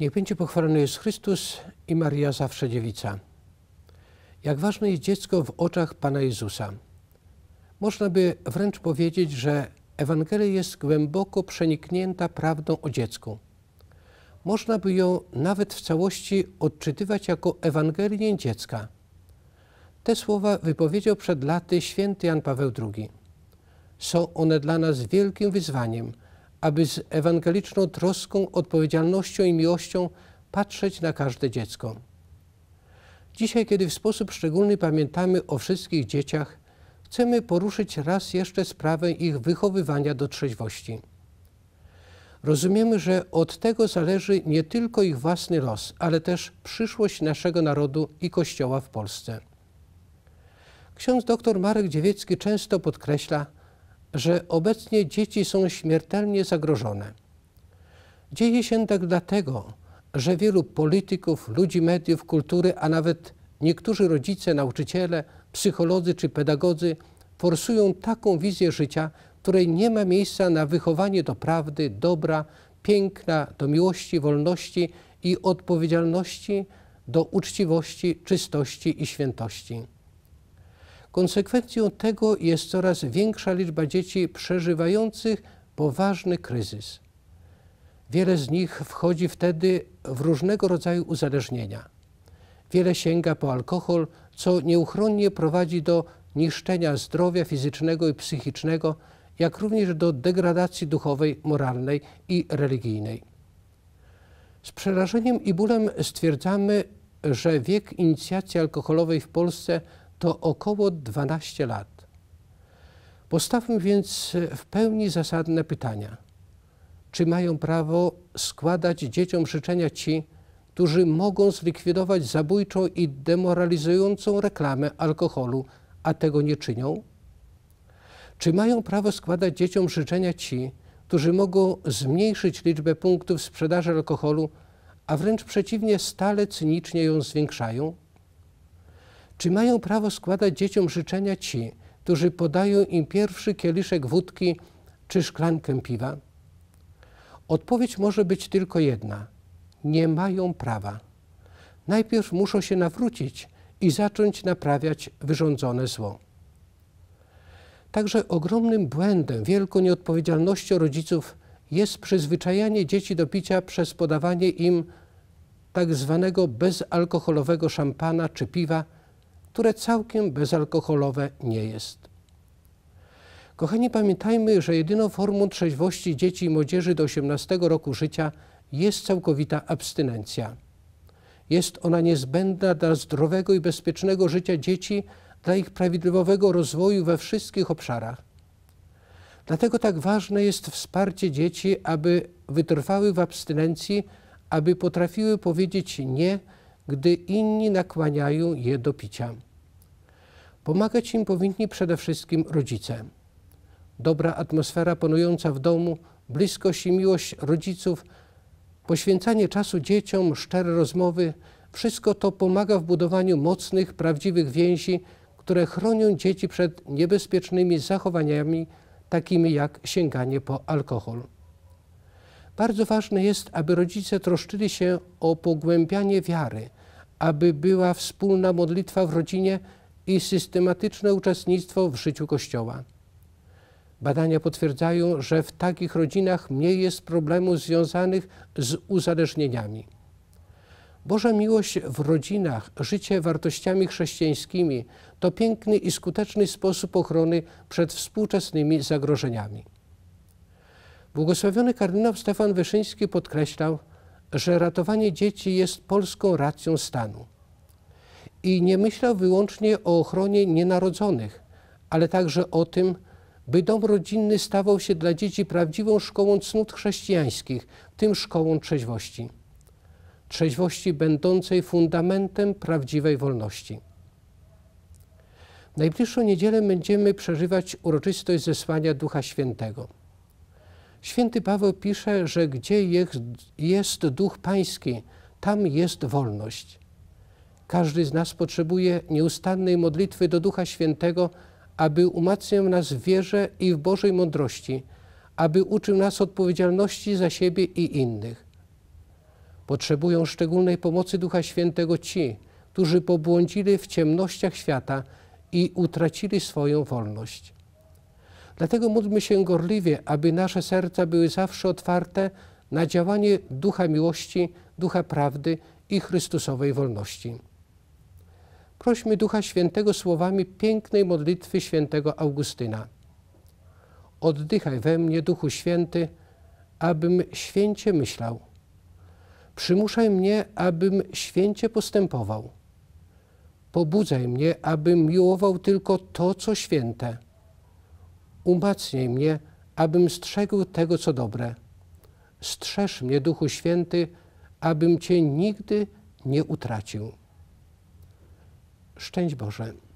Niech będzie pochwalony jest Chrystus i Maria zawsze dziewica. Jak ważne jest dziecko w oczach Pana Jezusa. Można by wręcz powiedzieć, że Ewangelia jest głęboko przeniknięta prawdą o dziecku. Można by ją nawet w całości odczytywać jako Ewangelię dziecka. Te słowa wypowiedział przed laty święty Jan Paweł II. Są one dla nas wielkim wyzwaniem – aby z ewangeliczną troską, odpowiedzialnością i miłością patrzeć na każde dziecko. Dzisiaj, kiedy w sposób szczególny pamiętamy o wszystkich dzieciach, chcemy poruszyć raz jeszcze sprawę ich wychowywania do trzeźwości. Rozumiemy, że od tego zależy nie tylko ich własny los, ale też przyszłość naszego narodu i Kościoła w Polsce. Ksiądz dr Marek Dziewiecki często podkreśla, że obecnie dzieci są śmiertelnie zagrożone. Dzieje się tak dlatego, że wielu polityków, ludzi mediów, kultury, a nawet niektórzy rodzice, nauczyciele, psycholodzy czy pedagodzy forsują taką wizję życia, której nie ma miejsca na wychowanie do prawdy, dobra, piękna, do miłości, wolności i odpowiedzialności, do uczciwości, czystości i świętości. Konsekwencją tego jest coraz większa liczba dzieci przeżywających poważny kryzys. Wiele z nich wchodzi wtedy w różnego rodzaju uzależnienia. Wiele sięga po alkohol, co nieuchronnie prowadzi do niszczenia zdrowia fizycznego i psychicznego, jak również do degradacji duchowej, moralnej i religijnej. Z przerażeniem i bólem stwierdzamy, że wiek inicjacji alkoholowej w Polsce to około 12 lat. Postawmy więc e, w pełni zasadne pytania. Czy mają prawo składać dzieciom życzenia ci, którzy mogą zlikwidować zabójczą i demoralizującą reklamę alkoholu, a tego nie czynią? Czy mają prawo składać dzieciom życzenia ci, którzy mogą zmniejszyć liczbę punktów sprzedaży alkoholu, a wręcz przeciwnie, stale cynicznie ją zwiększają? Czy mają prawo składać dzieciom życzenia ci, którzy podają im pierwszy kieliszek wódki czy szklankę piwa? Odpowiedź może być tylko jedna. Nie mają prawa. Najpierw muszą się nawrócić i zacząć naprawiać wyrządzone zło. Także ogromnym błędem, wielką nieodpowiedzialnością rodziców jest przyzwyczajanie dzieci do picia przez podawanie im tak zwanego bezalkoholowego szampana czy piwa, które całkiem bezalkoholowe nie jest. Kochani, pamiętajmy, że jedyną formą trzeźwości dzieci i młodzieży do 18 roku życia jest całkowita abstynencja. Jest ona niezbędna dla zdrowego i bezpiecznego życia dzieci, dla ich prawidłowego rozwoju we wszystkich obszarach. Dlatego tak ważne jest wsparcie dzieci, aby wytrwały w abstynencji, aby potrafiły powiedzieć nie gdy inni nakłaniają je do picia. Pomagać im powinni przede wszystkim rodzice. Dobra atmosfera panująca w domu, bliskość i miłość rodziców, poświęcanie czasu dzieciom, szczere rozmowy wszystko to pomaga w budowaniu mocnych, prawdziwych więzi, które chronią dzieci przed niebezpiecznymi zachowaniami, takimi jak sięganie po alkohol. Bardzo ważne jest, aby rodzice troszczyli się o pogłębianie wiary, aby była wspólna modlitwa w rodzinie i systematyczne uczestnictwo w życiu Kościoła. Badania potwierdzają, że w takich rodzinach mniej jest problemów związanych z uzależnieniami. Boża miłość w rodzinach, życie wartościami chrześcijańskimi to piękny i skuteczny sposób ochrony przed współczesnymi zagrożeniami. Błogosławiony kardynał Stefan Wyszyński podkreślał, że ratowanie dzieci jest polską racją stanu. I nie myślał wyłącznie o ochronie nienarodzonych, ale także o tym, by dom rodzinny stawał się dla dzieci prawdziwą szkołą cnót chrześcijańskich, tym szkołą trzeźwości. Trzeźwości będącej fundamentem prawdziwej wolności. W najbliższą niedzielę będziemy przeżywać uroczystość zesłania Ducha Świętego. Święty Paweł pisze, że gdzie jest, duch pański, tam jest wolność. Każdy z nas potrzebuje nieustannej modlitwy do Ducha Świętego, aby umacniał nas w wierze i w Bożej mądrości, aby uczył nas odpowiedzialności za siebie i innych. Potrzebują szczególnej pomocy Ducha Świętego ci, którzy pobłądzili w ciemnościach świata i utracili swoją wolność. Dlatego módlmy się gorliwie, aby nasze serca były zawsze otwarte na działanie ducha miłości, ducha prawdy i Chrystusowej wolności. Prośmy Ducha Świętego słowami pięknej modlitwy świętego Augustyna. Oddychaj we mnie, Duchu Święty, abym święcie myślał. Przymuszaj mnie, abym święcie postępował. Pobudzaj mnie, abym miłował tylko to, co święte umacnij mnie, abym strzegł tego, co dobre. Strzeż mnie, Duchu Święty, abym Cię nigdy nie utracił. Szczęść Boże.